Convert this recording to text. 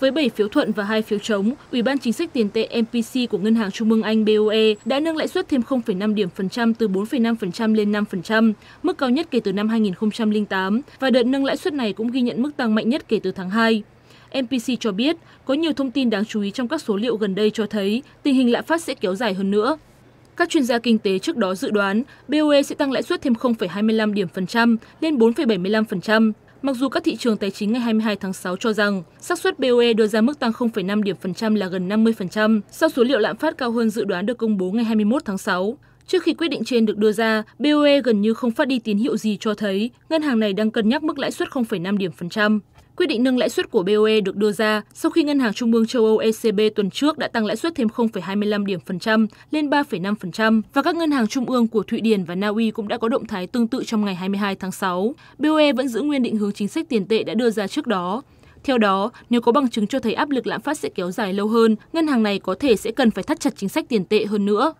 Với 7 phiếu thuận và 2 phiếu chống, Ủy ban chính sách tiền tệ MPC của Ngân hàng Trung ương Anh BOE đã nâng lãi suất thêm 0,5 điểm phần trăm từ 4,5% lên 5%, mức cao nhất kể từ năm 2008 và đợt nâng lãi suất này cũng ghi nhận mức tăng mạnh nhất kể từ tháng 2. MPC cho biết có nhiều thông tin đáng chú ý trong các số liệu gần đây cho thấy tình hình lạm phát sẽ kéo dài hơn nữa. Các chuyên gia kinh tế trước đó dự đoán BOE sẽ tăng lãi suất thêm 0,25 điểm phần trăm lên 4,75%. Mặc dù các thị trường tài chính ngày 22 tháng 6 cho rằng xác suất BOE đưa ra mức tăng 0,5 điểm phần trăm là gần 50% sau số liệu lạm phát cao hơn dự đoán được công bố ngày 21 tháng 6. Trước khi quyết định trên được đưa ra, BOE gần như không phát đi tín hiệu gì cho thấy ngân hàng này đang cân nhắc mức lãi suất 0,5 điểm phần trăm. Quyết định nâng lãi suất của BOE được đưa ra sau khi Ngân hàng Trung ương châu Âu ECB tuần trước đã tăng lãi suất thêm 0,25 điểm phần trăm lên 3,5% và các ngân hàng trung ương của Thụy Điển và Na Uy cũng đã có động thái tương tự trong ngày 22 tháng 6. BOE vẫn giữ nguyên định hướng chính sách tiền tệ đã đưa ra trước đó. Theo đó, nếu có bằng chứng cho thấy áp lực lạm phát sẽ kéo dài lâu hơn, ngân hàng này có thể sẽ cần phải thắt chặt chính sách tiền tệ hơn nữa.